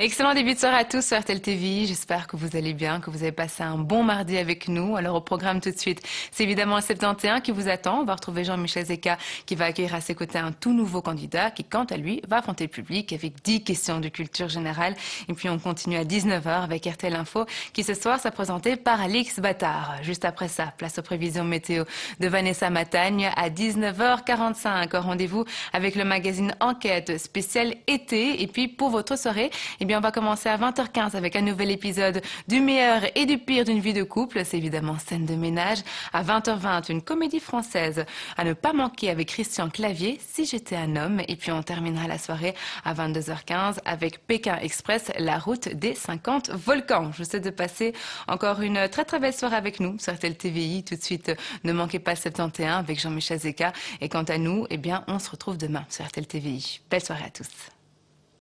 Excellent début de soirée à tous sur RTL TV. J'espère que vous allez bien, que vous avez passé un bon mardi avec nous. Alors au programme tout de suite, c'est évidemment le 71 qui vous attend. On va retrouver Jean-Michel Zeka qui va accueillir à ses côtés un tout nouveau candidat qui, quant à lui, va affronter le public avec 10 questions de culture générale. Et puis on continue à 19h avec RTL Info qui ce soir sera présenté par Alix bâtard Juste après ça, place aux prévisions météo de Vanessa Matagne à 19h45. Rendez-vous avec le magazine Enquête spécial été. Et puis pour votre soirée, eh bien, on va commencer à 20h15 avec un nouvel épisode du meilleur et du pire d'une vie de couple. C'est évidemment scène de ménage. À 20h20, une comédie française à ne pas manquer avec Christian Clavier, Si j'étais un homme. Et puis, on terminera la soirée à 22h15 avec Pékin Express, la route des 50 volcans. Je vous souhaite de passer encore une très très belle soirée avec nous sur RTL TVI. Tout de suite, ne manquez pas 71 avec Jean-Michel Zeka. Et quant à nous, eh bien, on se retrouve demain sur RTL TVI. Belle soirée à tous.